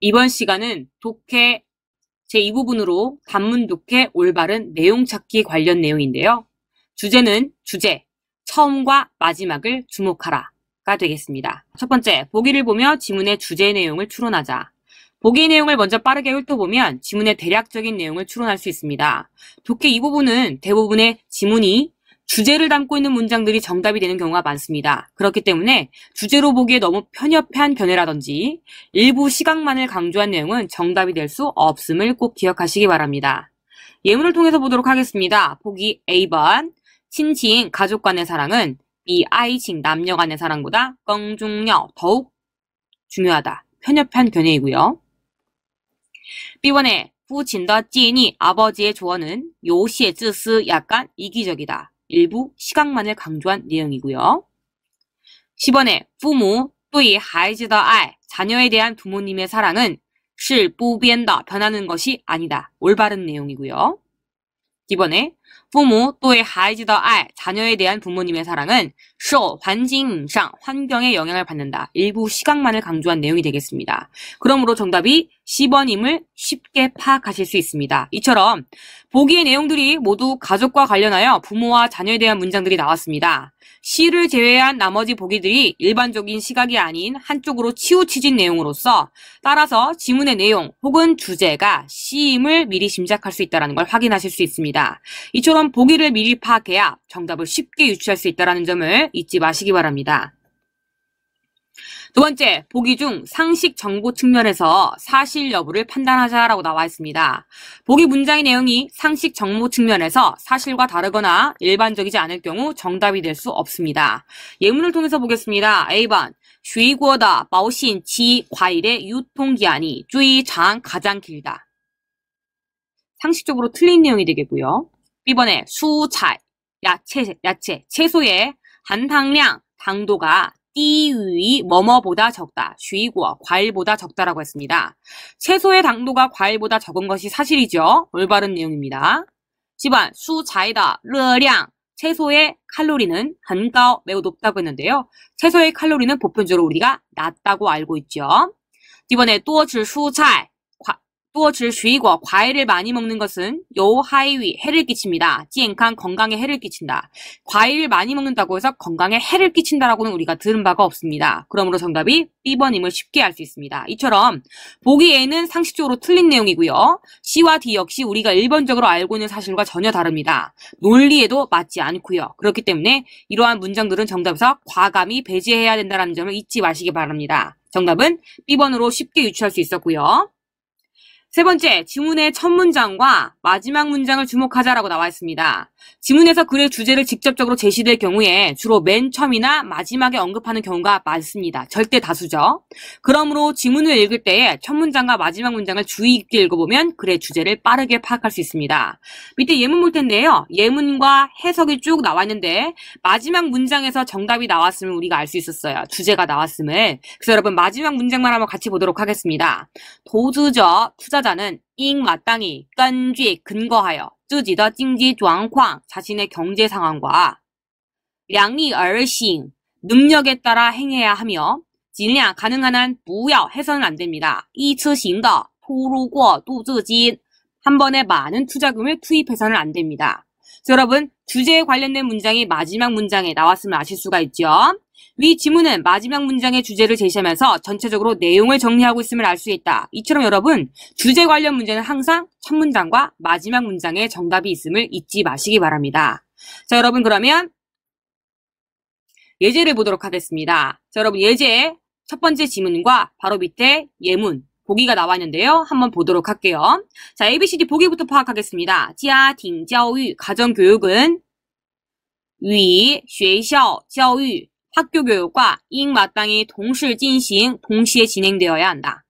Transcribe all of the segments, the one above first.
이번 시간은 독해 제2부분으로 단문 독해 올바른 내용 찾기 관련 내용인데요. 주제는 주제, 처음과 마지막을 주목하라가 되겠습니다. 첫 번째, 보기를 보며 지문의 주제 내용을 추론하자. 보기 내용을 먼저 빠르게 훑어보면 지문의 대략적인 내용을 추론할 수 있습니다. 독해 2 부분은 대부분의 지문이 주제를 담고 있는 문장들이 정답이 되는 경우가 많습니다. 그렇기 때문에 주제로 보기에 너무 편협한 견해라든지 일부 시각만을 강조한 내용은 정답이 될 수 없음을 꼭 기억하시기 바랍니다. 예문을 통해서 보도록 하겠습니다. 보기 A번 친지인 가족 간의 사랑은 이 아이칭 남녀 간의 사랑보다 껑중녀 더욱 중요하다. 편협한 견해이고요. b 번의 부친더 찐이 아버지의 조언은 요시의 쯔스 약간 이기적이다. 일부 시각만을 강조한 내용이고요. 10번에 부모 또이 하이즈더 알 자녀에 대한 부모님의 사랑은 실뿌비엔더 변하는 것이 아니다. 올바른 내용이고요. 이번에 부모 또의 하이즈더 알, 자녀에 대한 부모님의 사랑은 쇼, 환징상, 환경에 영향을 받는다. 일부 시각만을 강조한 내용이 되겠습니다. 그러므로 정답이 10번임을 쉽게 파악하실 수 있습니다. 이처럼 보기의 내용들이 모두 가족과 관련하여 부모와 자녀에 대한 문장들이 나왔습니다. 시를 제외한 나머지 보기들이 일반적인 시각이 아닌 한쪽으로 치우치진 내용으로서 따라서 지문의 내용 혹은 주제가 시임을 미리 짐작할 수 있다는 걸 확인하실 수 있습니다. 이처럼 보기를 미리 파악해야 정답을 쉽게 유추할 수 있다는 점을 잊지 마시기 바랍니다. 두 번째, 보기 중 상식 정보 측면에서 사실 여부를 판단하자라고 나와 있습니다. 보기 문장의 내용이 상식 정보 측면에서 사실과 다르거나 일반적이지 않을 경우 정답이 될 수 없습니다. 예문을 통해서 보겠습니다. A번, 水果다 마오신 지 과일의 유통기한이 주의장 가장 길다. 상식적으로 틀린 내용이 되겠고요. B번에 수차 야채 야채 채소의한糖량 당도가 띠위 뭐뭐보다 적다. 쉬이고 과일보다 적다라고 했습니다. 채소의 당도가 과일보다 적은 것이 사실이죠. 올바른 내용입니다. 1 0안 수자이다 르량 채소의 칼로리는 한가오 매우 높다고 했는데요. 채소의 칼로리는 보편적으로 우리가 낮다고 알고 있죠. 이번에 또질수차 또 질슈이고 과일을 많이 먹는 것은 요하이위 해를 끼칩니다. 찌엔칸 건강에 해를 끼친다. 과일을 많이 먹는다고 해서 건강에 해를 끼친다라고는 우리가 들은 바가 없습니다. 그러므로 정답이 B번임을 쉽게 알 수 있습니다. 이처럼 보기에는 상식적으로 틀린 내용이고요. C와 D 역시 우리가 일반적으로 알고 있는 사실과 전혀 다릅니다. 논리에도 맞지 않고요. 그렇기 때문에 이러한 문장들은 정답에서 과감히 배제해야 된다는 점을 잊지 마시기 바랍니다. 정답은 B번으로 쉽게 유추할 수 있었고요. 세 번째, 지문의 첫 문장과 마지막 문장을 주목하자라고 나와 있습니다. 지문에서 글의 주제를 직접적으로 제시될 경우에 주로 맨 처음이나 마지막에 언급하는 경우가 많습니다. 절대 다수죠. 그러므로 지문을 읽을 때에 첫 문장과 마지막 문장을 주의 깊게 읽어보면 글의 주제를 빠르게 파악할 수 있습니다. 밑에 예문 볼 텐데요. 예문과 해석이 쭉 나와 있는데 마지막 문장에서 정답이 나왔음을 우리가 알 수 있었어요. 주제가 나왔음을. 그래서 여러분 마지막 문장만 한번 같이 보도록 하겠습니다. 도주저 투자 투자자는 잉 마땅히 깐쥐 근거하여 自지的 징지状况 조 자신의 경제 상황과 량이 얼싱 능력에 따라 행해야 하며 진량 가능한 한 무야 해서는 안 됩니다. 이츠싱더 토루고 도즈진 한 번에 많은 투자금을 투입해서는 안 됩니다. 여러분 주제에 관련된 문장이 마지막 문장에 나왔으면 아실 수가 있죠. 위 지문은 마지막 문장의 주제를 제시하면서 전체적으로 내용을 정리하고 있음을 알 수 있다. 이처럼 여러분 주제 관련 문제는 항상 첫 문장과 마지막 문장에 정답이 있음을 잊지 마시기 바랍니다. 자 여러분 그러면 예제를 보도록 하겠습니다. 자 여러분 예제 첫 번째 지문과 바로 밑에 예문 보기가 나왔는데요. 한번 보도록 할게요. 자, ABCD 보기부터 파악하겠습니다. 지하 딩教育 가정교육은 위, 学校,教育 학교 교육과 이익 마땅히 동시 진행, 동시에 진행되어야 한다.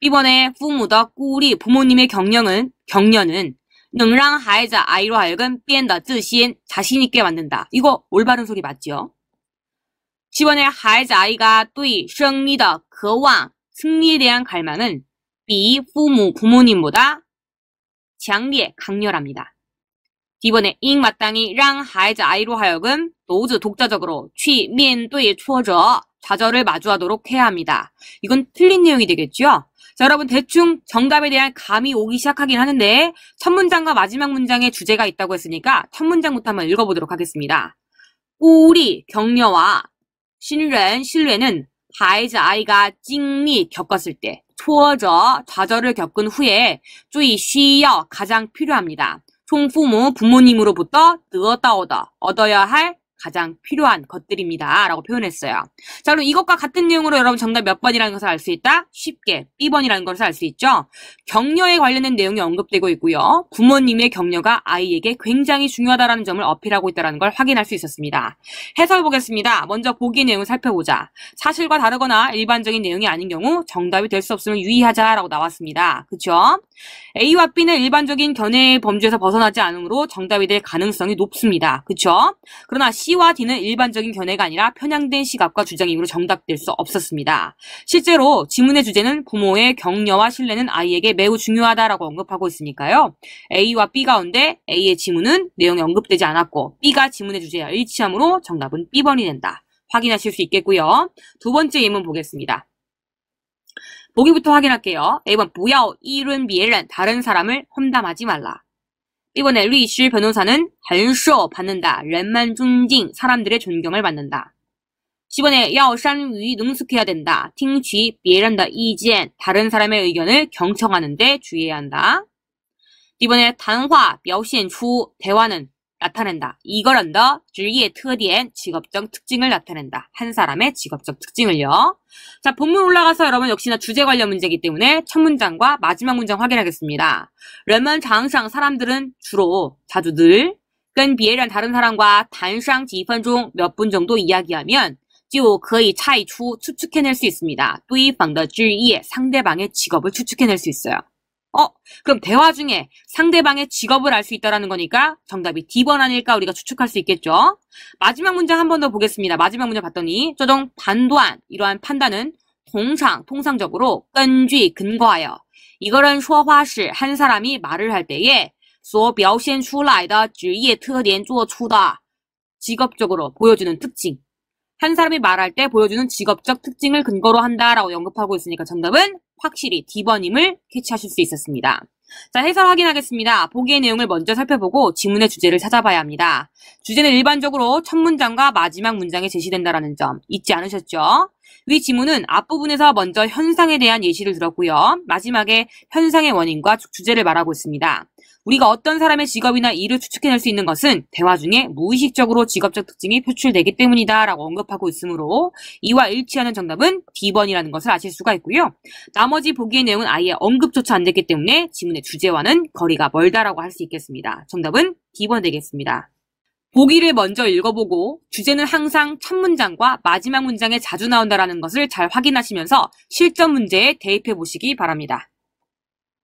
이번에 부모의 꾸리 부모님의 경영은 경련은 능랑 하이자 아이로 하여금 뺀다 뜻신 자신 있게 만든다. 이거 올바른 소리 맞죠요 지번에 하이자 아이가 또이 승리의 거왕 승리에 대한 갈망은 비 부모 부모님보다 장리에 강렬합니다. 이번에 잉마땅히 랑하이즈 아이로 하여금 노즈 독자적으로 취面对 어져 좌절을 마주하도록 해야 합니다. 이건 틀린 내용이 되겠죠? 자, 여러분 대충 정답에 대한 감이 오기 시작하긴 하는데 첫 문장과 마지막 문장에 주제가 있다고 했으니까 첫 문장부터 한번 읽어보도록 하겠습니다. 우리 격려와 신뢰, 는 신뢰는 하이즈 아이가 찡미 겪었을 때초어져 좌절을 겪은 후에 주의 쉬어 가장 필요합니다. 총부모, 부모님으로부터 얻었다 얻어, 얻어야 할 가장 필요한 것들입니다. 라고 표현했어요. 자, 그럼 이것과 같은 내용으로 여러분 정답 몇 번이라는 것을 알 수 있다? 쉽게 B번이라는 것을 알 수 있죠. 격려에 관련된 내용이 언급되고 있고요. 부모님의 격려가 아이에게 굉장히 중요하다는 점을 어필하고 있다는 걸 확인할 수 있었습니다. 해설 보겠습니다. 먼저 보기 내용을 살펴보자. 사실과 다르거나 일반적인 내용이 아닌 경우 정답이 될 수 없음을 유의하자라고 나왔습니다. 그쵸? A와 B는 일반적인 견해의 범주에서 벗어나지 않으므로 정답이 될 가능성이 높습니다. 그렇죠? 그러나 C와 D는 일반적인 견해가 아니라 편향된 시각과 주장이므로 정답될 수 없었습니다. 실제로 지문의 주제는 부모의 격려와 신뢰는 아이에게 매우 중요하다라고 언급하고 있으니까요. A와 B 가운데 A의 지문은 내용이 언급되지 않았고 B가 지문의 주제와 일치하므로 정답은 B번이 된다. 확인하실 수 있겠고요. 두 번째 예문 보겠습니다. 보기부터 확인할게요. A번 不要 이른 비엘은 다른 사람을 험담하지 말라. 이번에 리실 변호사는 한쇼 받는다. 렌만 존징 사람들의 존경을 받는다. 10번에 야산위 능숙해야 된다. 팅취 비엘한다 이젠 다른 사람의 의견을 경청하는데 주의해야 한다. 이번에 단화 表现出 대화는 나타낸다. 이걸 언더 줄기의 특디엔 직업적 특징을 나타낸다. 한 사람의 직업적 특징을요. 자, 본문 올라가서 여러분 역시나 주제 관련 문제이기 때문에 첫 문장과 마지막 문장 확인하겠습니다. 러면 장상 사람들은 주로 자주 늘跟别人 다른 사람과 단상 지分중몇 분 정도 이야기하면 就可以 차이 추 추측해낼 수 있습니다. 对方的职业 상대방의 직업을 추측해낼 수 있어요. 어? 그럼 대화 중에 상대방의 직업을 알 수 있다라는 거니까 정답이 D번 아닐까 우리가 추측할 수 있겠죠. 마지막 문제 한 번 더 보겠습니다. 마지막 문제 봤더니 저정반도한 이러한 판단은 통상 통상적으로 끈쥐 근거하여 이거는 소화시 한 사람이 말을 할 때에 所表现出来的职业特点做出的 직업적으로 보여주는 특징 한 사람이 말할 때 보여주는 직업적 특징을 근거로 한다라고 언급하고 있으니까 정답은 확실히 D번임을 캐치하실 수 있었습니다. 자, 해설 확인하겠습니다. 보기의 내용을 먼저 살펴보고 지문의 주제를 찾아봐야 합니다. 주제는 일반적으로 첫 문장과 마지막 문장에 제시된다라는 점 잊지 않으셨죠? 위 지문은 앞부분에서 먼저 현상에 대한 예시를 들었고요. 마지막에 현상의 원인과 주제를 말하고 있습니다. 우리가 어떤 사람의 직업이나 일을 추측해낼 수 있는 것은 대화 중에 무의식적으로 직업적 특징이 표출되기 때문이다 라고 언급하고 있으므로 이와 일치하는 정답은 B번이라는 것을 아실 수가 있고요. 나머지 보기의 내용은 아예 언급조차 안 됐기 때문에 지문의 주제와는 거리가 멀다라고 할 수 있겠습니다. 정답은 B번 되겠습니다. 보기를 먼저 읽어보고 주제는 항상 첫 문장과 마지막 문장에 자주 나온다는 것을 잘 확인하시면서 실전 문제에 대입해 보시기 바랍니다.